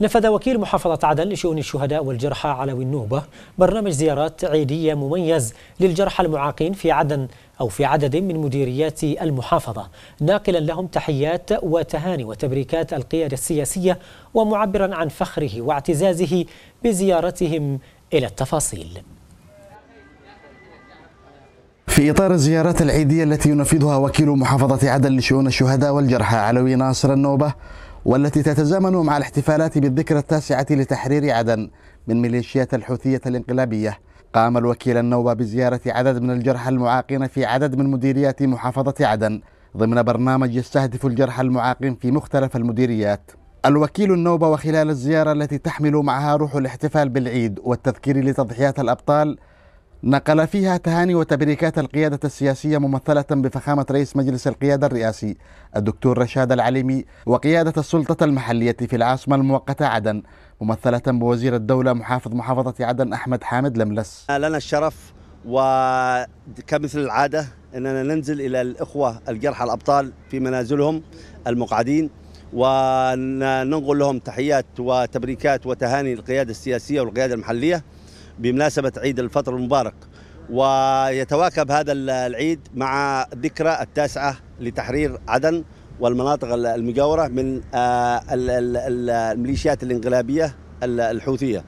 نفذ وكيل محافظة عدن لشؤون الشهداء والجرحى علوي النوبة برنامج زيارات عيدية مميز للجرحى المعاقين في عدن أو في عدد من مديريات المحافظة ناقلا لهم تحيات وتهاني وتبريكات القيادة السياسية ومعبرا عن فخره واعتزازه بزيارتهم إلى التفاصيل في إطار الزيارات العيدية التي ينفذها وكيل محافظة عدن لشؤون الشهداء والجرحى علوي ناصر النوبة والتي تتزامن مع الاحتفالات بالذكرى التاسعة لتحرير عدن من ميليشيات الحوثية الانقلابية قام الوكيل النوبة بزيارة عدد من الجرحى المعاقين في عدد من مديريات محافظة عدن ضمن برنامج يستهدف الجرحى المعاقين في مختلف المديريات الوكيل النوبة وخلال الزيارة التي تحمل معها روح الاحتفال بالعيد والتذكير لتضحيات الأبطال نقل فيها تهاني وتبريكات القيادة السياسية ممثلة بفخامة رئيس مجلس القيادة الرئاسي الدكتور رشاد العليمي وقيادة السلطة المحلية في العاصمة المؤقتة عدن ممثلة بوزير الدولة محافظ محافظة عدن أحمد حامد لملس لنا الشرف وكمثل العادة أننا ننزل إلى الإخوة الجرحى الأبطال في منازلهم المقعدين وننقل لهم تحيات وتبريكات وتهاني القيادة السياسية والقيادة المحلية بمناسبة عيد الفطر المبارك ويتواكب هذا العيد مع ذكرى التاسعة لتحرير عدن والمناطق المجاورة من آه، الميليشيات الانقلابية الحوثية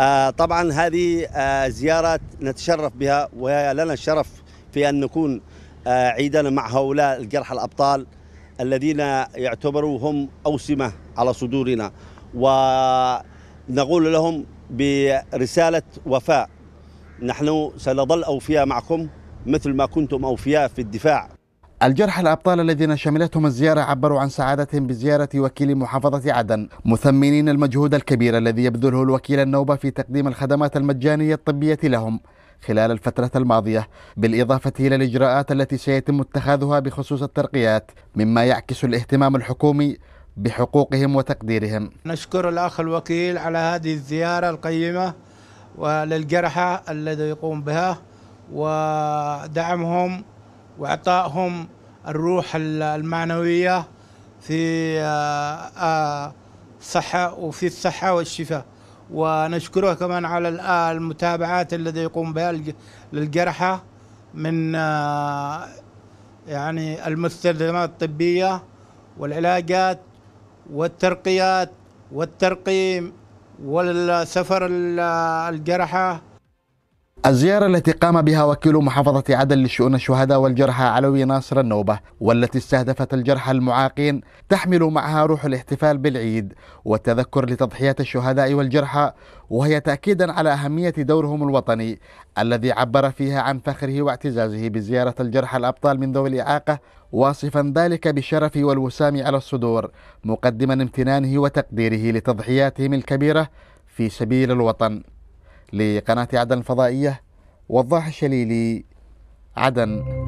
آه، طبعا هذه آه، زيارات نتشرف بها ولنا الشرف في أن نكون عيدنا مع هؤلاء الجرحى الأبطال الذين يعتبروا هم أوسمة على صدورنا ونقول لهم برسالة وفاء نحن سنظل أوفياء معكم مثل ما كنتم أوفياء في الدفاع الجرحى الأبطال الذين شملتهم الزيارة عبروا عن سعادتهم بزيارة وكيل محافظة عدن مثمنين المجهود الكبير الذي يبذله الوكيل النوبة في تقديم الخدمات المجانية الطبية لهم خلال الفترة الماضية بالإضافة إلى الإجراءات التي سيتم اتخاذها بخصوص الترقيات مما يعكس الاهتمام الحكومي بحقوقهم وتقديرهم نشكر الأخ الوكيل على هذه الزيارة القيمة وللجرحى الذي يقوم بها ودعمهم وإعطائهم الروح المعنوية في آه، آه، صحة وفي الصحة والشفاء ونشكره كمان على آه، المتابعات الذي يقوم بها للجرحى من يعني المستلزمات الطبية والعلاجات والترقيات والترقيم والسفر الجرحى الزيارة التي قام بها وكيل محافظة عدن لشؤون الشهداء والجرحى علوي ناصر النوبة والتي استهدفت الجرحى المعاقين تحمل معها روح الاحتفال بالعيد والتذكر لتضحيات الشهداء والجرحى وهي تأكيدا على أهمية دورهم الوطني الذي عبر فيها عن فخره واعتزازه بزيارة الجرحى الأبطال من ذوي الإعاقة واصفا ذلك بالشرف والوسام على الصدور مقدما امتنانه وتقديره لتضحياتهم الكبيرة في سبيل الوطن لقناة عدن الفضائية وضاح الشليلي عدن